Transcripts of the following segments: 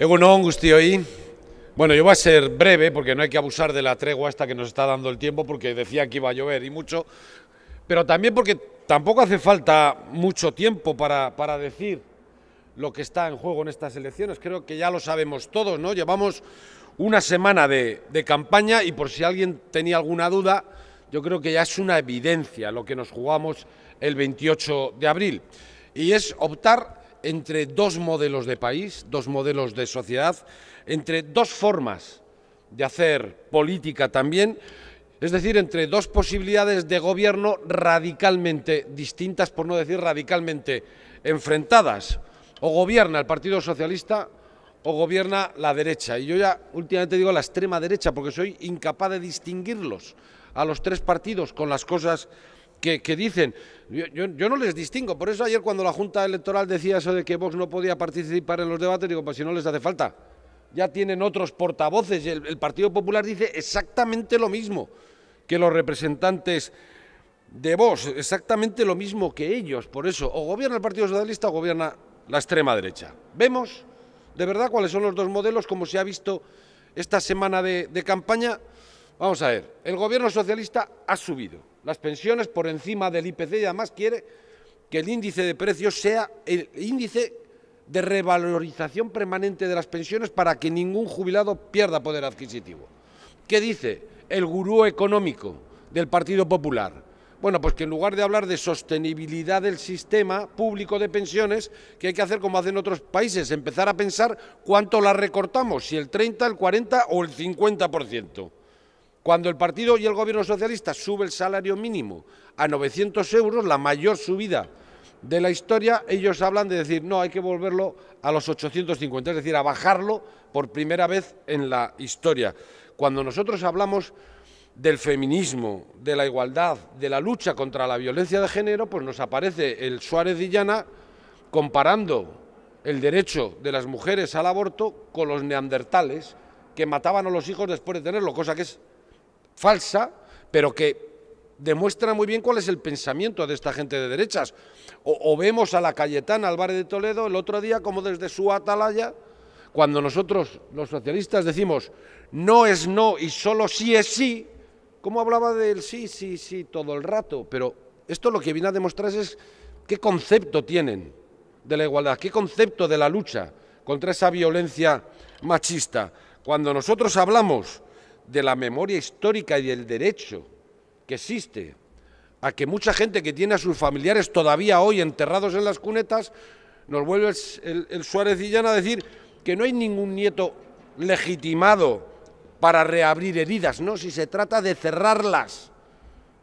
angustio y Bueno, yo voy a ser breve porque no hay que abusar de la tregua esta que nos está dando el tiempo porque decía que iba a llover y mucho, pero también porque tampoco hace falta mucho tiempo para, para decir lo que está en juego en estas elecciones. Creo que ya lo sabemos todos, ¿no? Llevamos una semana de, de campaña y por si alguien tenía alguna duda, yo creo que ya es una evidencia lo que nos jugamos el 28 de abril. Y es optar entre dos modelos de país, dos modelos de sociedad, entre dos formas de hacer política también, es decir, entre dos posibilidades de gobierno radicalmente distintas, por no decir radicalmente enfrentadas. O gobierna el Partido Socialista o gobierna la derecha. Y yo ya últimamente digo la extrema derecha porque soy incapaz de distinguirlos a los tres partidos con las cosas que, dicen, yo, no les distingo, por eso ayer cuando la Junta Electoral decía eso de que Vox no podía participar en los debates, digo, pues si no les hace falta, ya tienen otros portavoces, el, el Partido Popular dice exactamente lo mismo que los representantes de Vox, exactamente lo mismo que ellos, por eso, o gobierna el Partido Socialista o gobierna la extrema derecha. Vemos de verdad cuáles son los dos modelos, como se ha visto esta semana de campaña. Vamos a ver, el gobierno socialista ha subido, las pensiones por encima del IPC y además quiere que el índice de precios sea el índice de revalorización permanente de las pensiones para que ningún jubilado pierda poder adquisitivo. ¿Qué dice el gurú económico del Partido Popular? Bueno, pues que en lugar de hablar de sostenibilidad del sistema público de pensiones, que hay que hacer como hacen otros países, empezar a pensar cuánto la recortamos, si el 30, el 40 o el 50%. Cuando el partido y el gobierno socialista sube el salario mínimo a 900 euros, la mayor subida de la historia, ellos hablan de decir, no, hay que volverlo a los 850, es decir, a bajarlo por primera vez en la historia. Cuando nosotros hablamos del feminismo, de la igualdad, de la lucha contra la violencia de género, pues nos aparece el Suárez Villana comparando el derecho de las mujeres al aborto con los neandertales que mataban a los hijos después de tenerlo, cosa que es falsa, pero que demuestra muy bien cuál es el pensamiento de esta gente de derechas. O, vemos a la Cayetana Álvarez de Toledo el otro día como desde su atalaya, cuando nosotros los socialistas decimos no es no y solo sí es sí, como hablaba del sí, sí, sí todo el rato, pero esto lo que viene a demostrar es qué concepto tienen de la igualdad, qué concepto de la lucha contra esa violencia machista. Cuando nosotros hablamos de la memoria histórica y del derecho que existe a que mucha gente que tiene a sus familiares todavía hoy enterrados en las cunetas, nos vuelve el, Suárez Suárez a decir que no hay ningún nieto legitimado para reabrir heridas, no, si se trata de cerrarlas,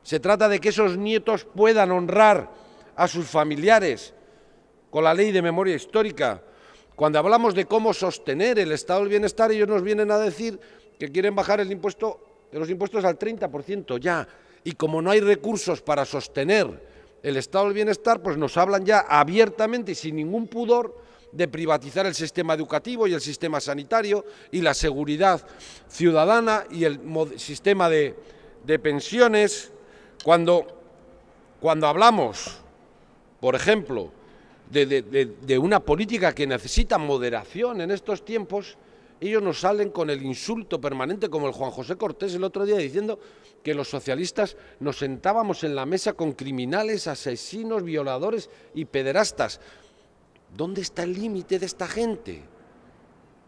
se trata de que esos nietos puedan honrar a sus familiares con la ley de memoria histórica. Cuando hablamos de cómo sostener el estado del bienestar, ellos nos vienen a decir que quieren bajar el impuesto los impuestos al 30% ya. Y como no hay recursos para sostener el estado del bienestar, pues nos hablan ya abiertamente y sin ningún pudor de privatizar el sistema educativo y el sistema sanitario y la seguridad ciudadana y el sistema de, pensiones. Cuando, cuando hablamos, por ejemplo, de una política que necesita moderación en estos tiempos, ellos nos salen con el insulto permanente, como el Juan José Cortés el otro día diciendo que los socialistas nos sentábamos en la mesa con criminales, asesinos, violadores y pederastas. ¿Dónde está el límite de esta gente?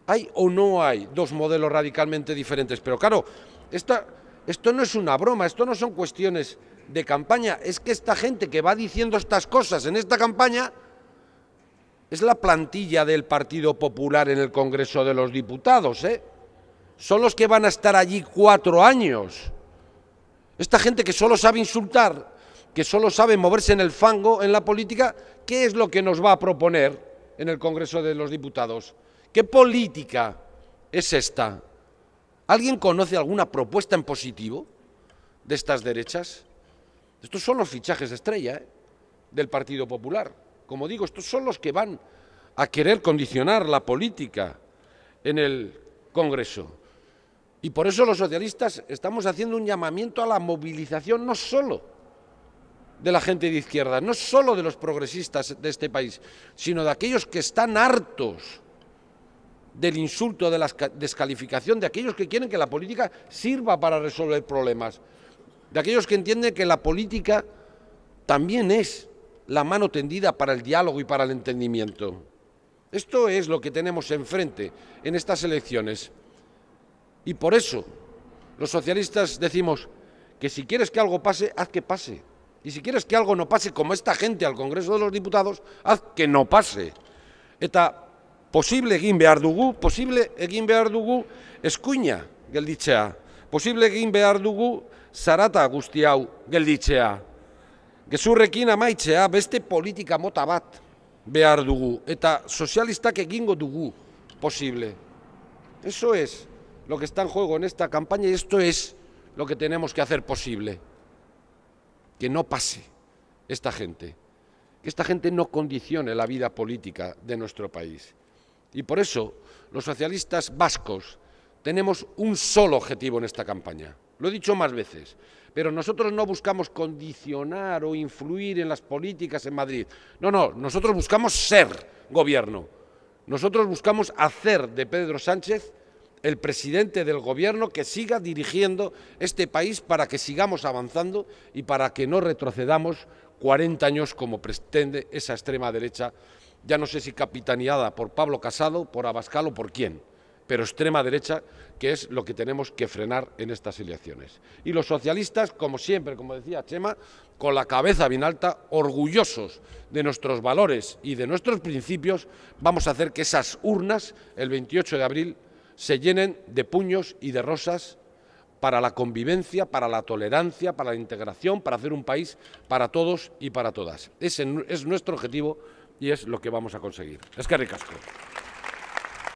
¿Hay o no hay dos modelos radicalmente diferentes? Pero claro, esto no es una broma, esto no son cuestiones de campaña, es que esta gente que va diciendo estas cosas en esta campaña es la plantilla del Partido Popular en el Congreso de los Diputados, ¿eh? Son los que van a estar allí cuatro años. Esta gente que solo sabe insultar, que solo sabe moverse en el fango en la política, ¿qué es lo que nos va a proponer en el Congreso de los Diputados? ¿Qué política es esta? ¿Alguien conoce alguna propuesta en positivo de estas derechas? Estos son los fichajes de estrella ¿eh? del Partido Popular. Como digo, estos son los que van a querer condicionar la política en el Congreso. Y por eso los socialistas estamos haciendo un llamamiento a la movilización no solo de la gente de izquierda, no solo de los progresistas de este país, sino de aquellos que están hartos del insulto, de la descalificación, de aquellos que quieren que la política sirva para resolver problemas, de aquellos que entienden que la política también es la mano tendida para el diálogo y para el entendimiento. Esto es lo que tenemos enfrente en estas elecciones. Y por eso los socialistas decimos que si quieres que algo pase, haz que pase. Y si quieres que algo no pase, como esta gente al Congreso de los Diputados, haz que no pase. Eta posible egin posible egin behar dugu eskuina gelditzea. Posible egin behar zarata ...que Gezurrekin amaitzea beste politika mota bat behar dugu eta que egingo dugu posible. Eso es lo que está en juego en esta campaña y esto es lo que tenemos que hacer posible. Que no pase esta gente, que esta gente no condicione la vida política de nuestro país. Y por eso los socialistas vascos tenemos un solo objetivo en esta campaña. Lo he dicho más veces, pero nosotros no buscamos condicionar o influir en las políticas en Madrid. No, no, nosotros buscamos ser gobierno. Nosotros buscamos hacer de Pedro Sánchez el presidente del gobierno que siga dirigiendo este país para que sigamos avanzando y para que no retrocedamos 40 años como pretende esa extrema derecha, ya no sé si capitaneada por Pablo Casado, por Abascal o por quién pero extrema derecha, que es lo que tenemos que frenar en estas elecciones. Y los socialistas, como siempre, como decía Chema, con la cabeza bien alta, orgullosos de nuestros valores y de nuestros principios, vamos a hacer que esas urnas, el 28 de abril, se llenen de puños y de rosas para la convivencia, para la tolerancia, para la integración, para hacer un país para todos y para todas. Ese es nuestro objetivo y es lo que vamos a conseguir. Es que ricasco.